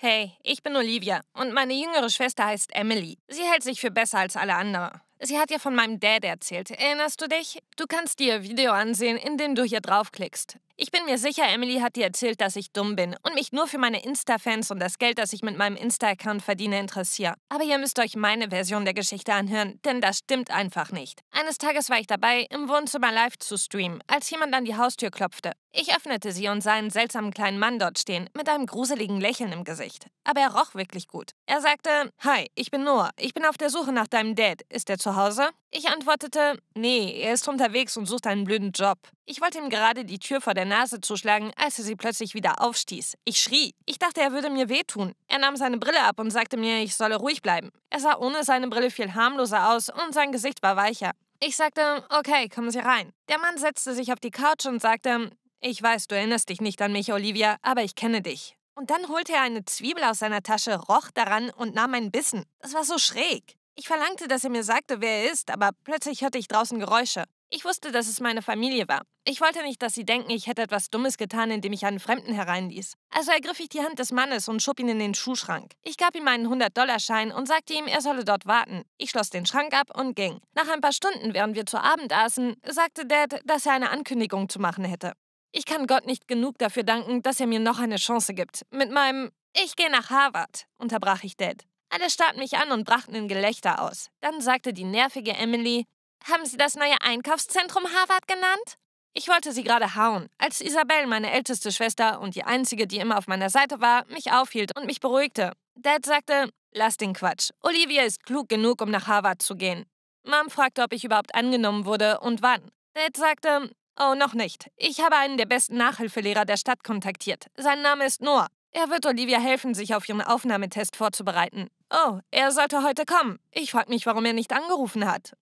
Hey, ich bin Olivia und meine jüngere Schwester heißt Emily. Sie hält sich für besser als alle anderen. Sie hat ja von meinem Dad erzählt. Erinnerst du dich? Du kannst dir ihr Video ansehen, indem du hier draufklickst. Ich bin mir sicher, Emily hat dir erzählt, dass ich dumm bin und mich nur für meine Insta-Fans und das Geld, das ich mit meinem Insta-Account verdiene, interessiere. Aber ihr müsst euch meine Version der Geschichte anhören, denn das stimmt einfach nicht. Eines Tages war ich dabei, im Wohnzimmer live zu streamen, als jemand an die Haustür klopfte. Ich öffnete sie und sah einen seltsamen kleinen Mann dort stehen, mit einem gruseligen Lächeln im Gesicht. Aber er roch wirklich gut. Er sagte, Hi, ich bin Noah. Ich bin auf der Suche nach deinem Dad. Ist er zu Hause? Ich antwortete, nee, er ist unterwegs und sucht einen blöden Job. Ich wollte ihm gerade die Tür vor der Nase zuschlagen, als er sie plötzlich wieder aufstieß. Ich schrie. Ich dachte, er würde mir wehtun. Er nahm seine Brille ab und sagte mir, ich solle ruhig bleiben. Er sah ohne seine Brille viel harmloser aus und sein Gesicht war weicher. Ich sagte, okay, kommen Sie rein. Der Mann setzte sich auf die Couch und sagte, ich weiß, du erinnerst dich nicht an mich, Olivia, aber ich kenne dich. Und dann holte er eine Zwiebel aus seiner Tasche, roch daran und nahm einen Bissen. Das war so schräg. Ich verlangte, dass er mir sagte, wer er ist, aber plötzlich hörte ich draußen Geräusche. Ich wusste, dass es meine Familie war. Ich wollte nicht, dass sie denken, ich hätte etwas Dummes getan, indem ich einen Fremden hereinließ. Also ergriff ich die Hand des Mannes und schob ihn in den Schuhschrank. Ich gab ihm einen 100-Dollar-Schein und sagte ihm, er solle dort warten. Ich schloss den Schrank ab und ging. Nach ein paar Stunden, während wir zu Abend aßen, sagte Dad, dass er eine Ankündigung zu machen hätte. Ich kann Gott nicht genug dafür danken, dass er mir noch eine Chance gibt. Mit meinem Ich gehe nach Harvard, unterbrach ich Dad. Alle ah, starrten mich an und brachten in Gelächter aus. Dann sagte die nervige Emily, haben Sie das neue Einkaufszentrum Harvard genannt? Ich wollte sie gerade hauen, als Isabel, meine älteste Schwester und die einzige, die immer auf meiner Seite war, mich aufhielt und mich beruhigte. Dad sagte, lass den Quatsch. Olivia ist klug genug, um nach Harvard zu gehen. Mom fragte, ob ich überhaupt angenommen wurde und wann. Dad sagte, oh, noch nicht. Ich habe einen der besten Nachhilfelehrer der Stadt kontaktiert. Sein Name ist Noah. Er wird Olivia helfen, sich auf ihren Aufnahmetest vorzubereiten. Oh, er sollte heute kommen. Ich frag mich, warum er nicht angerufen hat.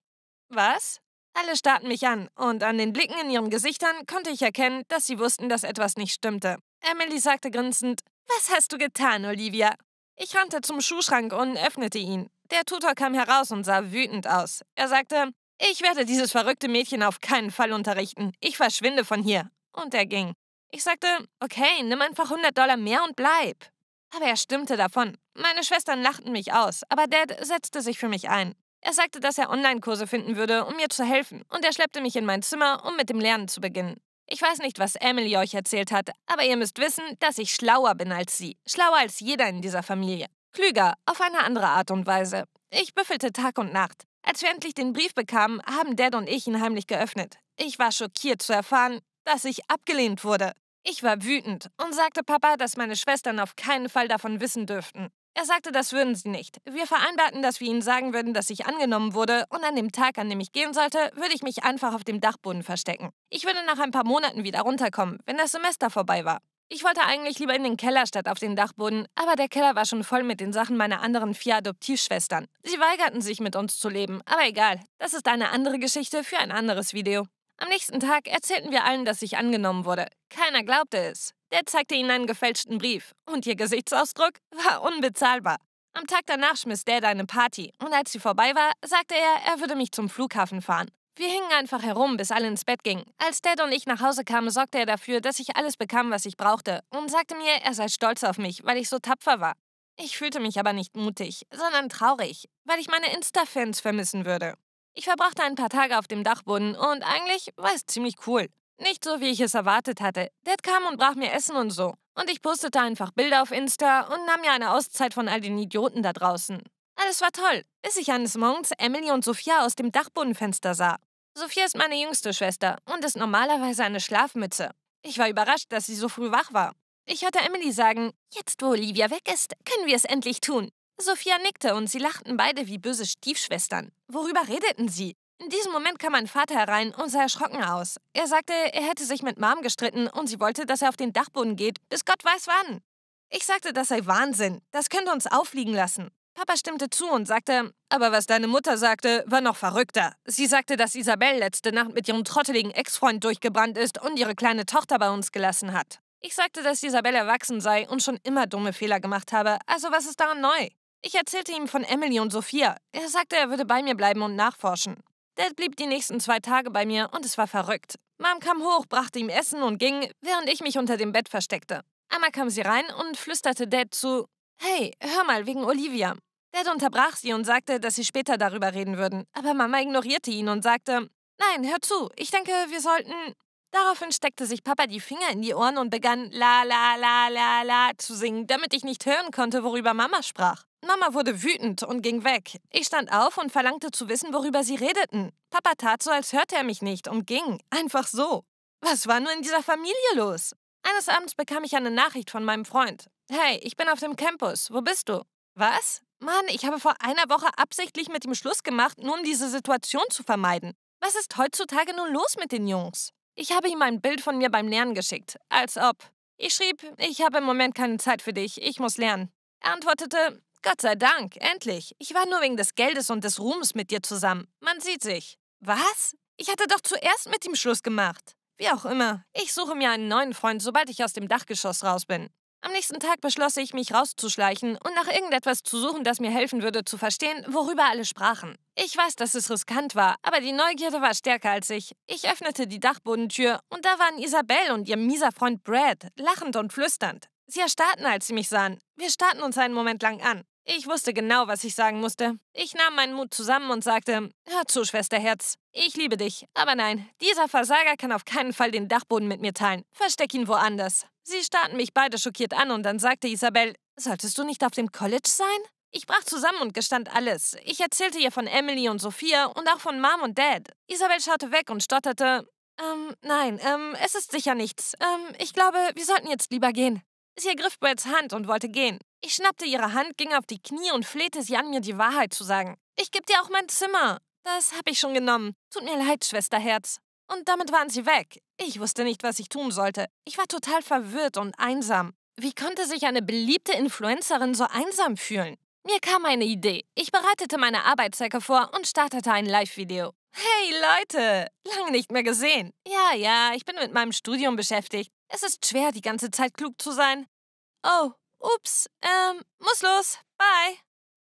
Was? Alle starrten mich an, und an den Blicken in ihren Gesichtern konnte ich erkennen, dass sie wussten, dass etwas nicht stimmte. Emily sagte grinsend, Was hast du getan, Olivia? Ich rannte zum Schuhschrank und öffnete ihn. Der Tutor kam heraus und sah wütend aus. Er sagte, Ich werde dieses verrückte Mädchen auf keinen Fall unterrichten. Ich verschwinde von hier. Und er ging. Ich sagte, okay, nimm einfach 100 Dollar mehr und bleib. Aber er stimmte davon. Meine Schwestern lachten mich aus, aber Dad setzte sich für mich ein. Er sagte, dass er Online-Kurse finden würde, um mir zu helfen, und er schleppte mich in mein Zimmer, um mit dem Lernen zu beginnen. Ich weiß nicht, was Emily euch erzählt hat, aber ihr müsst wissen, dass ich schlauer bin als sie. Schlauer als jeder in dieser Familie. Klüger, auf eine andere Art und Weise. Ich büffelte Tag und Nacht. Als wir endlich den Brief bekamen, haben Dad und ich ihn heimlich geöffnet. Ich war schockiert zu erfahren, dass ich abgelehnt wurde. Ich war wütend und sagte Papa, dass meine Schwestern auf keinen Fall davon wissen dürften. Er sagte, das würden sie nicht. Wir vereinbarten, dass wir ihnen sagen würden, dass ich angenommen wurde und an dem Tag, an dem ich gehen sollte, würde ich mich einfach auf dem Dachboden verstecken. Ich würde nach ein paar Monaten wieder runterkommen, wenn das Semester vorbei war. Ich wollte eigentlich lieber in den Keller statt auf den Dachboden, aber der Keller war schon voll mit den Sachen meiner anderen vier Adoptivschwestern. Sie weigerten sich, mit uns zu leben, aber egal. Das ist eine andere Geschichte für ein anderes Video. Am nächsten Tag erzählten wir allen, dass ich angenommen wurde. Keiner glaubte es. Der zeigte ihnen einen gefälschten Brief und ihr Gesichtsausdruck war unbezahlbar. Am Tag danach schmiss Dad eine Party und als sie vorbei war, sagte er, er würde mich zum Flughafen fahren. Wir hingen einfach herum, bis alle ins Bett gingen. Als Dad und ich nach Hause kamen, sorgte er dafür, dass ich alles bekam, was ich brauchte und sagte mir, er sei stolz auf mich, weil ich so tapfer war. Ich fühlte mich aber nicht mutig, sondern traurig, weil ich meine Insta-Fans vermissen würde. Ich verbrachte ein paar Tage auf dem Dachboden und eigentlich war es ziemlich cool. Nicht so, wie ich es erwartet hatte. Dad kam und brach mir Essen und so. Und ich postete einfach Bilder auf Insta und nahm mir eine Auszeit von all den Idioten da draußen. Alles war toll, bis ich eines Morgens Emily und Sophia aus dem Dachbodenfenster sah. Sophia ist meine jüngste Schwester und ist normalerweise eine Schlafmütze. Ich war überrascht, dass sie so früh wach war. Ich hörte Emily sagen, jetzt wo Olivia weg ist, können wir es endlich tun. Sophia nickte und sie lachten beide wie böse Stiefschwestern. Worüber redeten sie? In diesem Moment kam mein Vater herein und sah erschrocken aus. Er sagte, er hätte sich mit Mom gestritten und sie wollte, dass er auf den Dachboden geht, bis Gott weiß wann. Ich sagte, das sei Wahnsinn. Das könnte uns auffliegen lassen. Papa stimmte zu und sagte, aber was deine Mutter sagte, war noch verrückter. Sie sagte, dass Isabelle letzte Nacht mit ihrem trotteligen Ex-Freund durchgebrannt ist und ihre kleine Tochter bei uns gelassen hat. Ich sagte, dass Isabelle erwachsen sei und schon immer dumme Fehler gemacht habe, also was ist daran neu? Ich erzählte ihm von Emily und Sophia. Er sagte, er würde bei mir bleiben und nachforschen. Dad blieb die nächsten zwei Tage bei mir und es war verrückt. Mom kam hoch, brachte ihm Essen und ging, während ich mich unter dem Bett versteckte. Einmal kam sie rein und flüsterte Dad zu: Hey, hör mal, wegen Olivia. Dad unterbrach sie und sagte, dass sie später darüber reden würden. Aber Mama ignorierte ihn und sagte: Nein, hör zu, ich denke, wir sollten. Daraufhin steckte sich Papa die Finger in die Ohren und begann La la la la la zu singen, damit ich nicht hören konnte, worüber Mama sprach. Mama wurde wütend und ging weg. Ich stand auf und verlangte zu wissen, worüber sie redeten. Papa tat so, als hörte er mich nicht und ging. Einfach so. Was war nur in dieser Familie los? Eines Abends bekam ich eine Nachricht von meinem Freund. Hey, ich bin auf dem Campus. Wo bist du? Was? Mann, ich habe vor einer Woche absichtlich mit ihm Schluss gemacht, nur um diese Situation zu vermeiden. Was ist heutzutage nun los mit den Jungs? Ich habe ihm ein Bild von mir beim Lernen geschickt. Als ob. Ich schrieb, ich habe im Moment keine Zeit für dich, ich muss lernen. Er antwortete, Gott sei Dank, endlich. Ich war nur wegen des Geldes und des Ruhms mit dir zusammen. Man sieht sich. Was? Ich hatte doch zuerst mit ihm Schluss gemacht. Wie auch immer, ich suche mir einen neuen Freund, sobald ich aus dem Dachgeschoss raus bin. Am nächsten Tag beschloss ich, mich rauszuschleichen und nach irgendetwas zu suchen, das mir helfen würde zu verstehen, worüber alle sprachen. Ich weiß, dass es riskant war, aber die Neugierde war stärker als ich. Ich öffnete die Dachbodentür und da waren Isabelle und ihr mieser Freund Brad, lachend und flüsternd. Sie erstarrten, als sie mich sahen. Wir starrten uns einen Moment lang an. Ich wusste genau, was ich sagen musste. Ich nahm meinen Mut zusammen und sagte, hör zu, Schwesterherz, ich liebe dich. Aber nein, dieser Versager kann auf keinen Fall den Dachboden mit mir teilen. Versteck ihn woanders. Sie starrten mich beide schockiert an und dann sagte Isabel, solltest du nicht auf dem College sein? Ich brach zusammen und gestand alles. Ich erzählte ihr von Emily und Sophia und auch von Mom und Dad. Isabel schaute weg und stotterte, ähm, nein, ähm, es ist sicher nichts. Ähm, ich glaube, wir sollten jetzt lieber gehen. Sie ergriff Brads Hand und wollte gehen. Ich schnappte ihre Hand, ging auf die Knie und flehte sie an, mir die Wahrheit zu sagen. Ich geb dir auch mein Zimmer. Das hab ich schon genommen. Tut mir leid, Schwesterherz. Und damit waren sie weg. Ich wusste nicht, was ich tun sollte. Ich war total verwirrt und einsam. Wie konnte sich eine beliebte Influencerin so einsam fühlen? Mir kam eine Idee. Ich bereitete meine Arbeitssäcke vor und startete ein Live-Video. Hey Leute, lange nicht mehr gesehen. Ja, ja, ich bin mit meinem Studium beschäftigt. Es ist schwer, die ganze Zeit klug zu sein. Oh, Ups, ähm, muss los. Bye.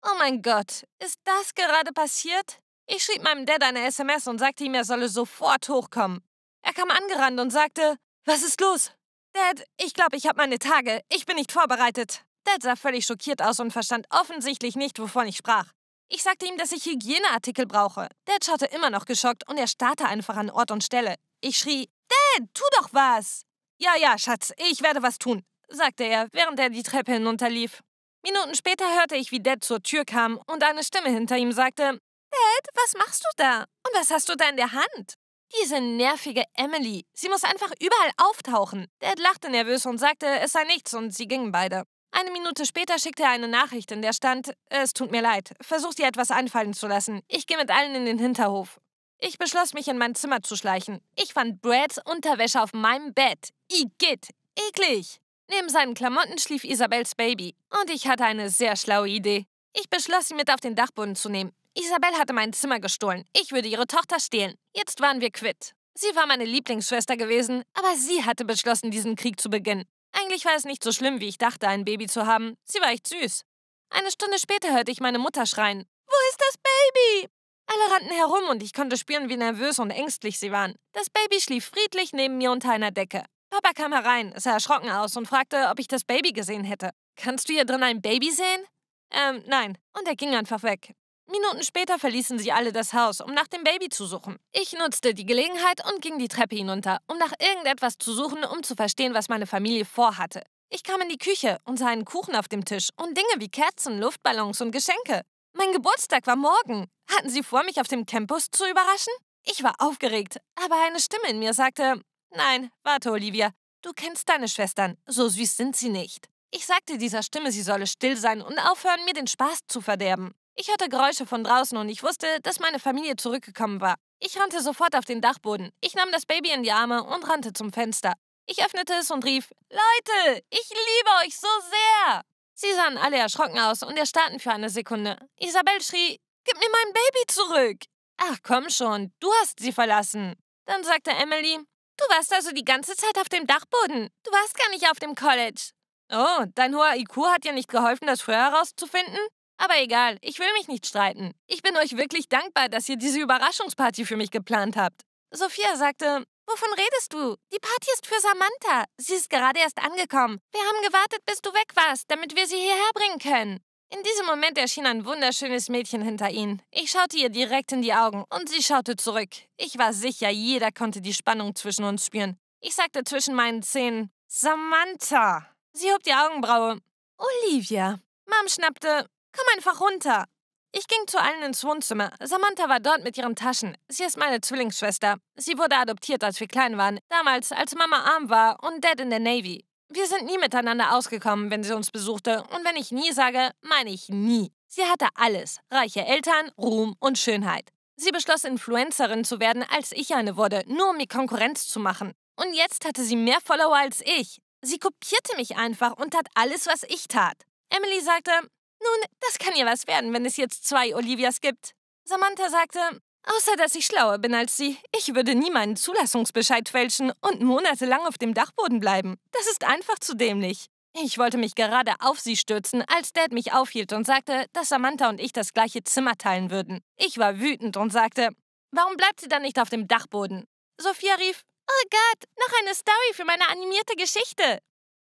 Oh mein Gott, ist das gerade passiert? Ich schrieb meinem Dad eine SMS und sagte ihm, er solle sofort hochkommen. Er kam angerannt und sagte, was ist los? Dad, ich glaube, ich habe meine Tage. Ich bin nicht vorbereitet. Dad sah völlig schockiert aus und verstand offensichtlich nicht, wovon ich sprach. Ich sagte ihm, dass ich Hygieneartikel brauche. Dad schaute immer noch geschockt und er starrte einfach an Ort und Stelle. Ich schrie, Dad, tu doch was! Ja, ja, Schatz, ich werde was tun sagte er, während er die Treppe hinunterlief. Minuten später hörte ich, wie Dad zur Tür kam und eine Stimme hinter ihm sagte, Dad, was machst du da? Und was hast du da in der Hand? Diese nervige Emily, sie muss einfach überall auftauchen. Dad lachte nervös und sagte, es sei nichts und sie gingen beide. Eine Minute später schickte er eine Nachricht, in der stand, es tut mir leid, versuch dir etwas einfallen zu lassen. Ich gehe mit allen in den Hinterhof. Ich beschloss, mich in mein Zimmer zu schleichen. Ich fand Brads Unterwäsche auf meinem Bett. Igitt, eklig. Neben seinen Klamotten schlief Isabels Baby und ich hatte eine sehr schlaue Idee. Ich beschloss, sie mit auf den Dachboden zu nehmen. Isabel hatte mein Zimmer gestohlen. Ich würde ihre Tochter stehlen. Jetzt waren wir quitt. Sie war meine Lieblingsschwester gewesen, aber sie hatte beschlossen, diesen Krieg zu beginnen. Eigentlich war es nicht so schlimm, wie ich dachte, ein Baby zu haben. Sie war echt süß. Eine Stunde später hörte ich meine Mutter schreien. Wo ist das Baby? Alle rannten herum und ich konnte spüren, wie nervös und ängstlich sie waren. Das Baby schlief friedlich neben mir unter einer Decke. Papa kam herein, sah erschrocken aus und fragte, ob ich das Baby gesehen hätte. Kannst du hier drin ein Baby sehen? Ähm, nein. Und er ging einfach weg. Minuten später verließen sie alle das Haus, um nach dem Baby zu suchen. Ich nutzte die Gelegenheit und ging die Treppe hinunter, um nach irgendetwas zu suchen, um zu verstehen, was meine Familie vorhatte. Ich kam in die Küche und sah einen Kuchen auf dem Tisch und Dinge wie Kerzen, Luftballons und Geschenke. Mein Geburtstag war morgen. Hatten sie vor, mich auf dem Campus zu überraschen? Ich war aufgeregt, aber eine Stimme in mir sagte, Nein, warte, Olivia. Du kennst deine Schwestern. So süß sind sie nicht. Ich sagte dieser Stimme, sie solle still sein und aufhören, mir den Spaß zu verderben. Ich hörte Geräusche von draußen und ich wusste, dass meine Familie zurückgekommen war. Ich rannte sofort auf den Dachboden. Ich nahm das Baby in die Arme und rannte zum Fenster. Ich öffnete es und rief: Leute, ich liebe euch so sehr! Sie sahen alle erschrocken aus und erstarrten für eine Sekunde. Isabel schrie: Gib mir mein Baby zurück! Ach komm schon, du hast sie verlassen. Dann sagte Emily: Du warst also die ganze Zeit auf dem Dachboden. Du warst gar nicht auf dem College. Oh, dein hoher IQ hat ja nicht geholfen, das früher herauszufinden? Aber egal, ich will mich nicht streiten. Ich bin euch wirklich dankbar, dass ihr diese Überraschungsparty für mich geplant habt. Sophia sagte, wovon redest du? Die Party ist für Samantha. Sie ist gerade erst angekommen. Wir haben gewartet, bis du weg warst, damit wir sie hierher bringen können. In diesem Moment erschien ein wunderschönes Mädchen hinter ihnen. Ich schaute ihr direkt in die Augen und sie schaute zurück. Ich war sicher, jeder konnte die Spannung zwischen uns spüren. Ich sagte zwischen meinen Zähnen, Samantha. Sie hob die Augenbraue. Olivia. Mom schnappte, komm einfach runter. Ich ging zu allen ins Wohnzimmer. Samantha war dort mit ihren Taschen. Sie ist meine Zwillingsschwester. Sie wurde adoptiert, als wir klein waren, damals, als Mama arm war und Dad in der Navy. Wir sind nie miteinander ausgekommen, wenn sie uns besuchte. Und wenn ich nie sage, meine ich nie. Sie hatte alles. Reiche Eltern, Ruhm und Schönheit. Sie beschloss, Influencerin zu werden, als ich eine wurde, nur um mir Konkurrenz zu machen. Und jetzt hatte sie mehr Follower als ich. Sie kopierte mich einfach und tat alles, was ich tat. Emily sagte, nun, das kann ihr was werden, wenn es jetzt zwei Olivias gibt. Samantha sagte, Außer dass ich schlauer bin als Sie. Ich würde nie meinen Zulassungsbescheid fälschen und monatelang auf dem Dachboden bleiben. Das ist einfach zu dämlich. Ich wollte mich gerade auf sie stürzen, als Dad mich aufhielt und sagte, dass Samantha und ich das gleiche Zimmer teilen würden. Ich war wütend und sagte, warum bleibt sie dann nicht auf dem Dachboden? Sophia rief, oh Gott, noch eine Story für meine animierte Geschichte.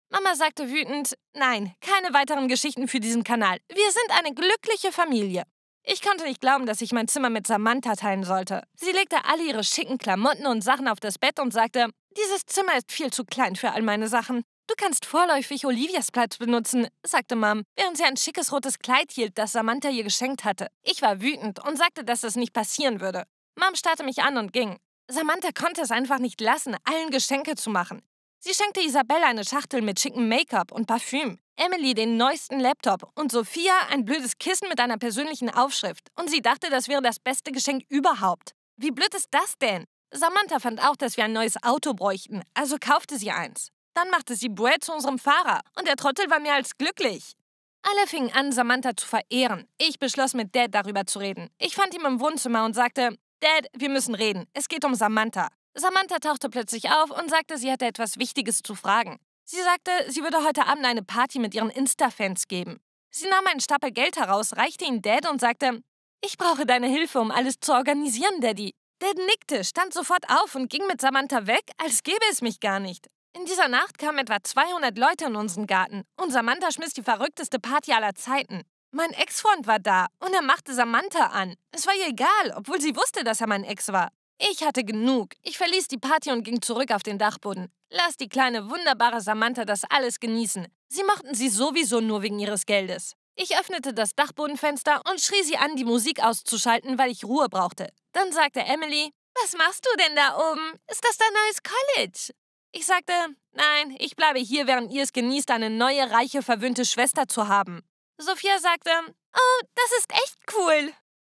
Mama sagte wütend, nein, keine weiteren Geschichten für diesen Kanal. Wir sind eine glückliche Familie. Ich konnte nicht glauben, dass ich mein Zimmer mit Samantha teilen sollte. Sie legte alle ihre schicken Klamotten und Sachen auf das Bett und sagte, dieses Zimmer ist viel zu klein für all meine Sachen. Du kannst vorläufig Olivias Platz benutzen, sagte Mom, während sie ein schickes rotes Kleid hielt, das Samantha ihr geschenkt hatte. Ich war wütend und sagte, dass das nicht passieren würde. Mom starrte mich an und ging. Samantha konnte es einfach nicht lassen, allen Geschenke zu machen. Sie schenkte Isabelle eine Schachtel mit schickem Make-up und Parfüm, Emily den neuesten Laptop und Sophia ein blödes Kissen mit einer persönlichen Aufschrift. Und sie dachte, das wäre das beste Geschenk überhaupt. Wie blöd ist das denn? Samantha fand auch, dass wir ein neues Auto bräuchten, also kaufte sie eins. Dann machte sie Brad zu unserem Fahrer und der Trottel war mehr als glücklich. Alle fingen an, Samantha zu verehren. Ich beschloss, mit Dad darüber zu reden. Ich fand ihn im Wohnzimmer und sagte, Dad, wir müssen reden. Es geht um Samantha. Samantha tauchte plötzlich auf und sagte, sie hätte etwas Wichtiges zu fragen. Sie sagte, sie würde heute Abend eine Party mit ihren Insta-Fans geben. Sie nahm einen Stapel Geld heraus, reichte ihn Dad und sagte, ich brauche deine Hilfe, um alles zu organisieren, Daddy. Dad nickte, stand sofort auf und ging mit Samantha weg, als gäbe es mich gar nicht. In dieser Nacht kamen etwa 200 Leute in unseren Garten und Samantha schmiss die verrückteste Party aller Zeiten. Mein Ex-Freund war da und er machte Samantha an. Es war ihr egal, obwohl sie wusste, dass er mein Ex war. Ich hatte genug. Ich verließ die Party und ging zurück auf den Dachboden. Lass die kleine, wunderbare Samantha das alles genießen. Sie mochten sie sowieso nur wegen ihres Geldes. Ich öffnete das Dachbodenfenster und schrie sie an, die Musik auszuschalten, weil ich Ruhe brauchte. Dann sagte Emily, was machst du denn da oben? Ist das dein neues College? Ich sagte, nein, ich bleibe hier, während ihr es genießt, eine neue, reiche, verwöhnte Schwester zu haben. Sophia sagte, oh, das ist echt cool.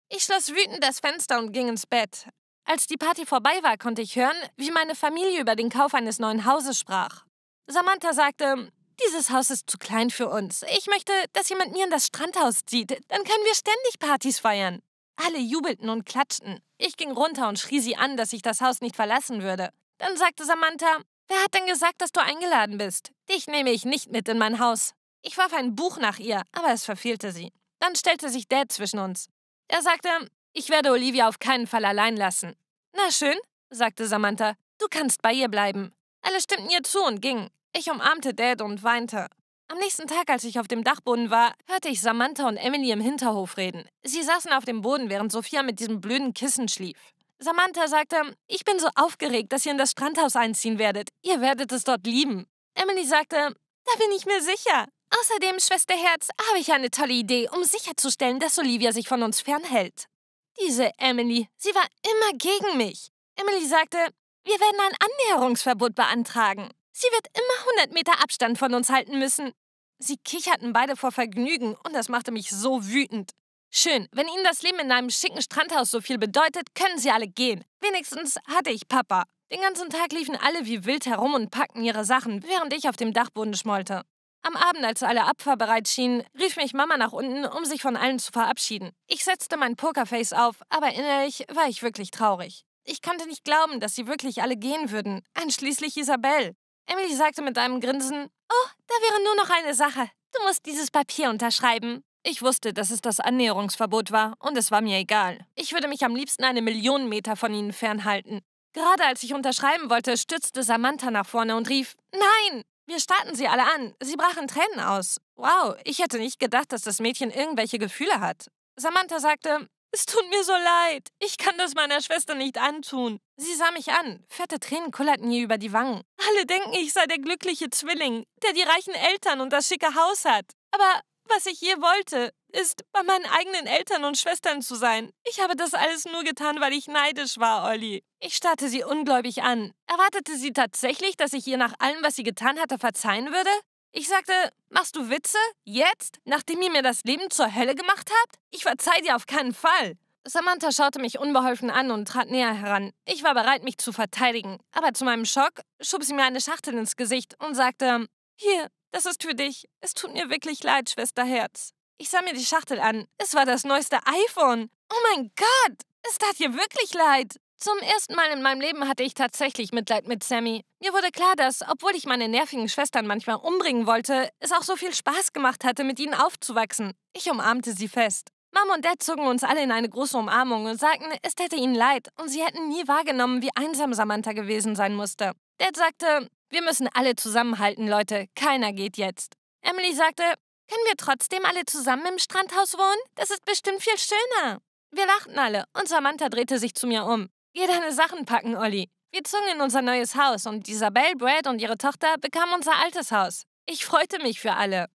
Ich schloss wütend das Fenster und ging ins Bett. Als die Party vorbei war, konnte ich hören, wie meine Familie über den Kauf eines neuen Hauses sprach. Samantha sagte, dieses Haus ist zu klein für uns. Ich möchte, dass jemand mir in das Strandhaus zieht. Dann können wir ständig Partys feiern. Alle jubelten und klatschten. Ich ging runter und schrie sie an, dass ich das Haus nicht verlassen würde. Dann sagte Samantha, wer hat denn gesagt, dass du eingeladen bist? Dich nehme ich nicht mit in mein Haus. Ich warf ein Buch nach ihr, aber es verfehlte sie. Dann stellte sich Dad zwischen uns. Er sagte, ich werde Olivia auf keinen Fall allein lassen. Na schön, sagte Samantha. Du kannst bei ihr bleiben. Alle stimmten ihr zu und gingen. Ich umarmte Dad und weinte. Am nächsten Tag, als ich auf dem Dachboden war, hörte ich Samantha und Emily im Hinterhof reden. Sie saßen auf dem Boden, während Sophia mit diesem blöden Kissen schlief. Samantha sagte, ich bin so aufgeregt, dass ihr in das Strandhaus einziehen werdet. Ihr werdet es dort lieben. Emily sagte, da bin ich mir sicher. Außerdem, Schwester Herz, habe ich eine tolle Idee, um sicherzustellen, dass Olivia sich von uns fernhält. Diese Emily, sie war immer gegen mich. Emily sagte, wir werden ein Annäherungsverbot beantragen. Sie wird immer 100 Meter Abstand von uns halten müssen. Sie kicherten beide vor Vergnügen und das machte mich so wütend. Schön, wenn Ihnen das Leben in einem schicken Strandhaus so viel bedeutet, können Sie alle gehen. Wenigstens hatte ich Papa. Den ganzen Tag liefen alle wie wild herum und packten ihre Sachen, während ich auf dem Dachboden schmollte. Am Abend, als alle bereit schienen, rief mich Mama nach unten, um sich von allen zu verabschieden. Ich setzte mein Pokerface auf, aber innerlich war ich wirklich traurig. Ich konnte nicht glauben, dass sie wirklich alle gehen würden, einschließlich Isabelle. Emily sagte mit einem Grinsen, Oh, da wäre nur noch eine Sache. Du musst dieses Papier unterschreiben. Ich wusste, dass es das Annäherungsverbot war, und es war mir egal. Ich würde mich am liebsten eine Million Meter von ihnen fernhalten. Gerade als ich unterschreiben wollte, stürzte Samantha nach vorne und rief, Nein! Wir starrten sie alle an. Sie brachen Tränen aus. Wow, ich hätte nicht gedacht, dass das Mädchen irgendwelche Gefühle hat. Samantha sagte, es tut mir so leid. Ich kann das meiner Schwester nicht antun. Sie sah mich an. Fette Tränen kullerten ihr über die Wangen. Alle denken, ich sei der glückliche Zwilling, der die reichen Eltern und das schicke Haus hat. Aber was ich je wollte, ist, bei meinen eigenen Eltern und Schwestern zu sein. Ich habe das alles nur getan, weil ich neidisch war, Olli. Ich starrte sie ungläubig an. Erwartete sie tatsächlich, dass ich ihr nach allem, was sie getan hatte, verzeihen würde? Ich sagte, machst du Witze? Jetzt? Nachdem ihr mir das Leben zur Hölle gemacht habt? Ich verzeih dir auf keinen Fall. Samantha schaute mich unbeholfen an und trat näher heran. Ich war bereit, mich zu verteidigen, aber zu meinem Schock schob sie mir eine Schachtel ins Gesicht und sagte, hier, das ist für dich. Es tut mir wirklich leid, Schwester Herz. Ich sah mir die Schachtel an. Es war das neueste iPhone. Oh mein Gott! Es tat dir wirklich leid. Zum ersten Mal in meinem Leben hatte ich tatsächlich Mitleid mit Sammy. Mir wurde klar, dass, obwohl ich meine nervigen Schwestern manchmal umbringen wollte, es auch so viel Spaß gemacht hatte, mit ihnen aufzuwachsen. Ich umarmte sie fest. Mom und Dad zogen uns alle in eine große Umarmung und sagten, es täte ihnen leid und sie hätten nie wahrgenommen, wie einsam Samantha gewesen sein musste. Dad sagte, wir müssen alle zusammenhalten, Leute. Keiner geht jetzt. Emily sagte, können wir trotzdem alle zusammen im Strandhaus wohnen? Das ist bestimmt viel schöner. Wir lachten alle und Samantha drehte sich zu mir um. Geh deine Sachen packen, Olli. Wir zogen in unser neues Haus und Isabel, Brad und ihre Tochter bekamen unser altes Haus. Ich freute mich für alle.